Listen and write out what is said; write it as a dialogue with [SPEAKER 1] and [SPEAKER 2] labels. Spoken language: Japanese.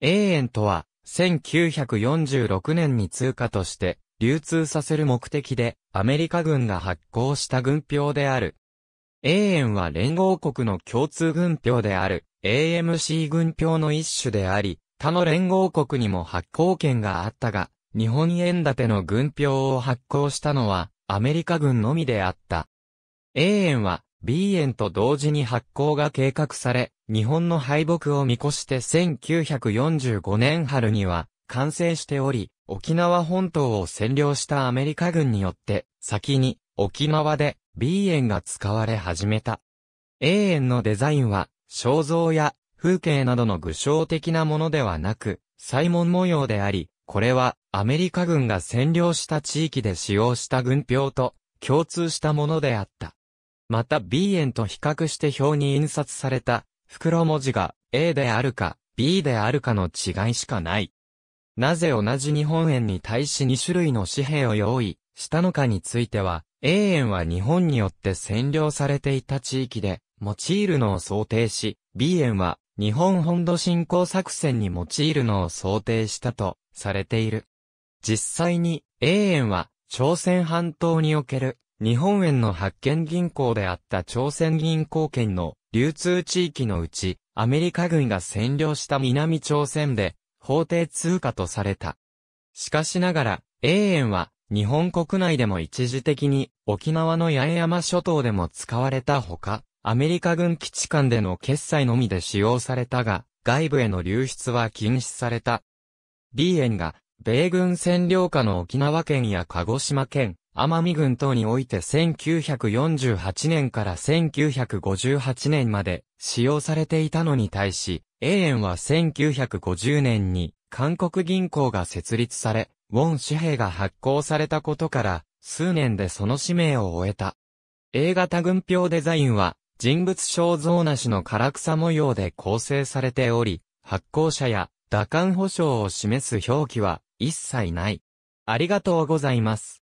[SPEAKER 1] 永遠とは、1946年に通貨として、流通させる目的で、アメリカ軍が発行した軍票である。永遠は連合国の共通軍票である、AMC 軍票の一種であり、他の連合国にも発行権があったが、日本円建ての軍票を発行したのは、アメリカ軍のみであった。永遠は、B 円と同時に発行が計画され、日本の敗北を見越して1945年春には完成しており、沖縄本島を占領したアメリカ軍によって、先に沖縄で B 円が使われ始めた。A 円のデザインは、肖像や風景などの具象的なものではなく、サイモン模様であり、これはアメリカ軍が占領した地域で使用した軍票と共通したものであった。また B 円と比較して表に印刷された袋文字が A であるか B であるかの違いしかない。なぜ同じ日本円に対し2種類の紙幣を用意したのかについては、A 円は日本によって占領されていた地域で用いるのを想定し、B 円は日本本土侵攻作戦に用いるのを想定したとされている。実際に A 円は朝鮮半島における日本円の発見銀行であった朝鮮銀行圏の流通地域のうち、アメリカ軍が占領した南朝鮮で、法定通貨とされた。しかしながら、永遠は、日本国内でも一時的に、沖縄の八重山諸島でも使われたほか、アメリカ軍基地間での決済のみで使用されたが、外部への流出は禁止された。B 円が、米軍占領下の沖縄県や鹿児島県、奄美群等において1948年から1958年まで使用されていたのに対し、永遠は1950年に韓国銀行が設立され、ウォン紙幣が発行されたことから、数年でその使命を終えた。A 型軍票デザインは、人物肖像なしの唐草模様で構成されており、発行者や打艦保証を示す表記は一切ない。ありがとうございます。